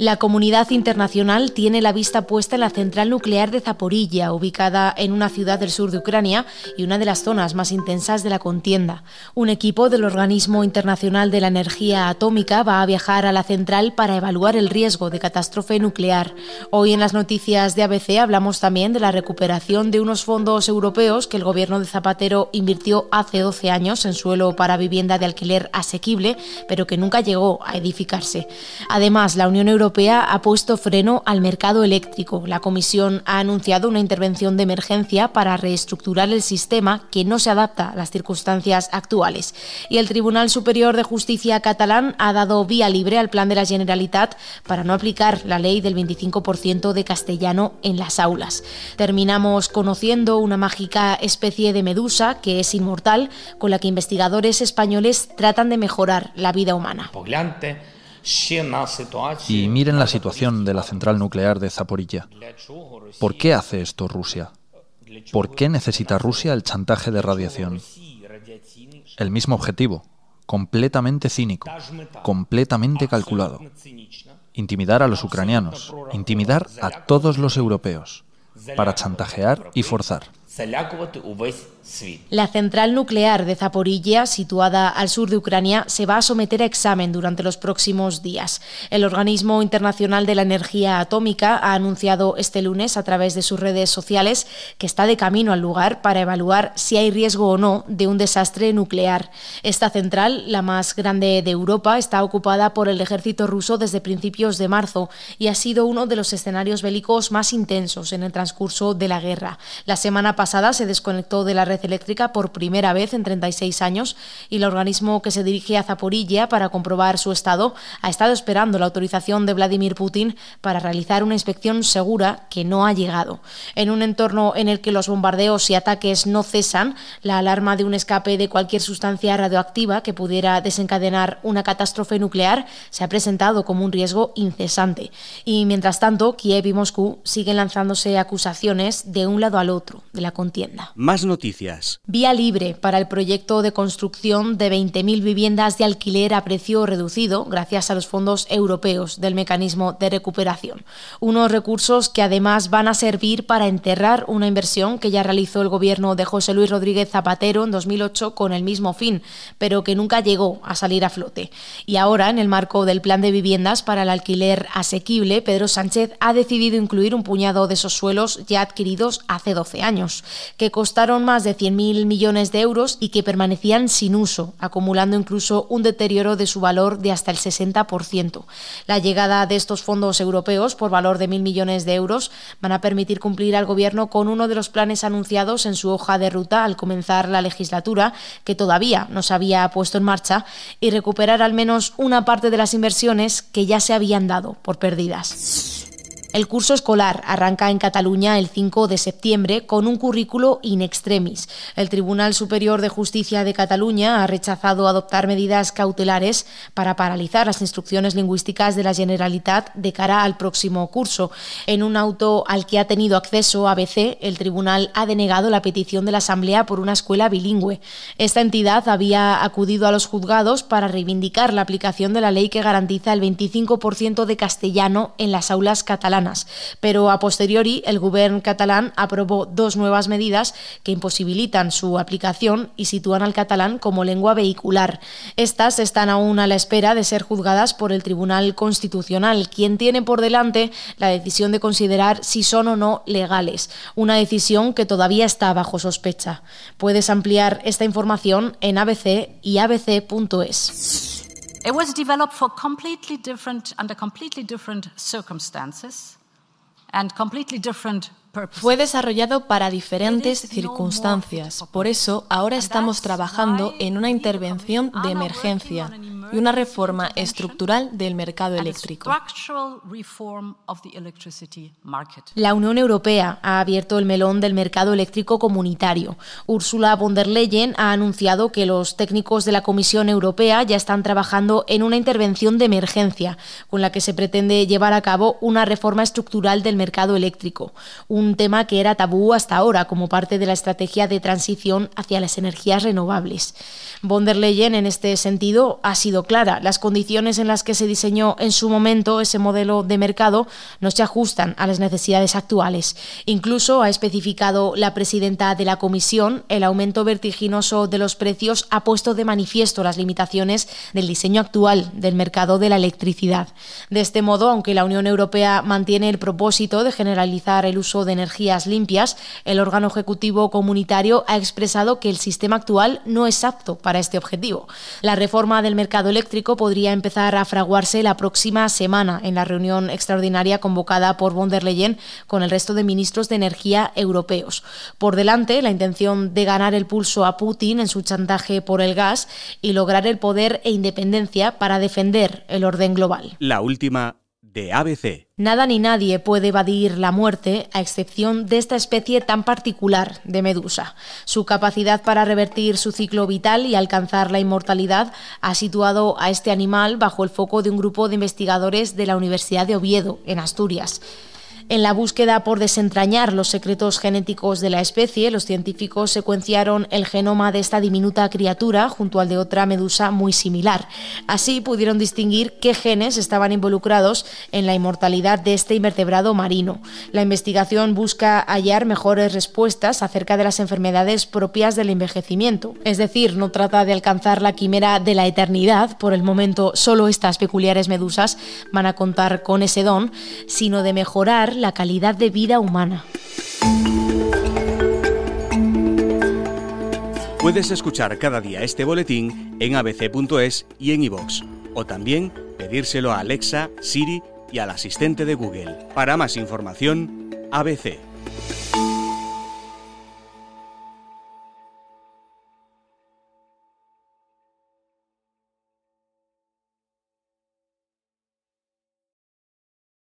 La comunidad internacional tiene la vista puesta en la central nuclear de Zaporilla, ubicada en una ciudad del sur de Ucrania y una de las zonas más intensas de la contienda. Un equipo del Organismo Internacional de la Energía Atómica va a viajar a la central para evaluar el riesgo de catástrofe nuclear. Hoy en las noticias de ABC hablamos también de la recuperación de unos fondos europeos que el gobierno de Zapatero invirtió hace 12 años en suelo para vivienda de alquiler asequible, pero que nunca llegó a edificarse. Además, la Unión Europea Europea ha puesto freno al mercado eléctrico. La Comisión ha anunciado una intervención de emergencia para reestructurar el sistema que no se adapta a las circunstancias actuales. Y el Tribunal Superior de Justicia catalán ha dado vía libre al plan de la Generalitat para no aplicar la ley del 25% de castellano en las aulas. Terminamos conociendo una mágica especie de medusa que es inmortal, con la que investigadores españoles tratan de mejorar la vida humana. Y miren la situación de la central nuclear de Zaporilla. ¿Por qué hace esto Rusia? ¿Por qué necesita Rusia el chantaje de radiación? El mismo objetivo, completamente cínico, completamente calculado. Intimidar a los ucranianos, intimidar a todos los europeos, para chantajear y forzar. La central nuclear de Zaporilla, situada al sur de Ucrania, se va a someter a examen durante los próximos días. El Organismo Internacional de la Energía Atómica ha anunciado este lunes a través de sus redes sociales que está de camino al lugar para evaluar si hay riesgo o no de un desastre nuclear. Esta central, la más grande de Europa, está ocupada por el ejército ruso desde principios de marzo y ha sido uno de los escenarios bélicos más intensos en el transcurso de la guerra. La semana pasada se desconectó de la red eléctrica por primera vez en 36 años y el organismo que se dirige a Zaporilla para comprobar su estado ha estado esperando la autorización de Vladimir Putin para realizar una inspección segura que no ha llegado. En un entorno en el que los bombardeos y ataques no cesan, la alarma de un escape de cualquier sustancia radioactiva que pudiera desencadenar una catástrofe nuclear se ha presentado como un riesgo incesante. Y mientras tanto, Kiev y Moscú siguen lanzándose acusaciones de un lado al otro de la contienda. Más noticias. Vía libre para el proyecto de construcción de 20.000 viviendas de alquiler a precio reducido gracias a los fondos europeos del mecanismo de recuperación. Unos recursos que además van a servir para enterrar una inversión que ya realizó el gobierno de José Luis Rodríguez Zapatero en 2008 con el mismo fin, pero que nunca llegó a salir a flote. Y ahora, en el marco del plan de viviendas para el alquiler asequible, Pedro Sánchez ha decidido incluir un puñado de esos suelos ya adquiridos hace 12 años que costaron más de 100.000 millones de euros y que permanecían sin uso, acumulando incluso un deterioro de su valor de hasta el 60%. La llegada de estos fondos europeos por valor de 1.000 millones de euros van a permitir cumplir al Gobierno con uno de los planes anunciados en su hoja de ruta al comenzar la legislatura, que todavía no se había puesto en marcha, y recuperar al menos una parte de las inversiones que ya se habían dado por perdidas. El curso escolar arranca en Cataluña el 5 de septiembre con un currículo in extremis. El Tribunal Superior de Justicia de Cataluña ha rechazado adoptar medidas cautelares para paralizar las instrucciones lingüísticas de la Generalitat de cara al próximo curso. En un auto al que ha tenido acceso ABC, el tribunal ha denegado la petición de la Asamblea por una escuela bilingüe. Esta entidad había acudido a los juzgados para reivindicar la aplicación de la ley que garantiza el 25% de castellano en las aulas catalanas pero a posteriori el gobierno catalán aprobó dos nuevas medidas que imposibilitan su aplicación y sitúan al catalán como lengua vehicular. Estas están aún a la espera de ser juzgadas por el Tribunal Constitucional, quien tiene por delante la decisión de considerar si son o no legales, una decisión que todavía está bajo sospecha. Puedes ampliar esta información en ABC y abc.es. Fue desarrollado para diferentes circunstancias, por eso ahora estamos trabajando en una intervención de emergencia y una reforma estructural del mercado eléctrico. La Unión Europea ha abierto el melón del mercado eléctrico comunitario. Ursula von der Leyen ha anunciado que los técnicos de la Comisión Europea ya están trabajando en una intervención de emergencia con la que se pretende llevar a cabo una reforma estructural del mercado eléctrico, un tema que era tabú hasta ahora como parte de la estrategia de transición hacia las energías renovables. Von der Leyen en este sentido ha sido clara. Las condiciones en las que se diseñó en su momento ese modelo de mercado no se ajustan a las necesidades actuales. Incluso ha especificado la presidenta de la comisión, el aumento vertiginoso de los precios ha puesto de manifiesto las limitaciones del diseño actual del mercado de la electricidad. De este modo, aunque la Unión Europea mantiene el propósito de generalizar el uso de energías limpias, el órgano ejecutivo comunitario ha expresado que el sistema actual no es apto para este objetivo. La reforma del mercado eléctrico podría empezar a fraguarse la próxima semana en la reunión extraordinaria convocada por von der Leyen con el resto de ministros de energía europeos. Por delante, la intención de ganar el pulso a Putin en su chantaje por el gas y lograr el poder e independencia para defender el orden global. La última de ABC. Nada ni nadie puede evadir la muerte, a excepción de esta especie tan particular de medusa. Su capacidad para revertir su ciclo vital y alcanzar la inmortalidad ha situado a este animal bajo el foco de un grupo de investigadores de la Universidad de Oviedo, en Asturias. En la búsqueda por desentrañar los secretos genéticos de la especie, los científicos secuenciaron el genoma de esta diminuta criatura junto al de otra medusa muy similar. Así pudieron distinguir qué genes estaban involucrados en la inmortalidad de este invertebrado marino. La investigación busca hallar mejores respuestas acerca de las enfermedades propias del envejecimiento. Es decir, no trata de alcanzar la quimera de la eternidad, por el momento solo estas peculiares medusas van a contar con ese don, sino de mejorar la calidad de vida humana. Puedes escuchar cada día este boletín en abc.es y en iVox o también pedírselo a Alexa, Siri y al asistente de Google. Para más información, ABC.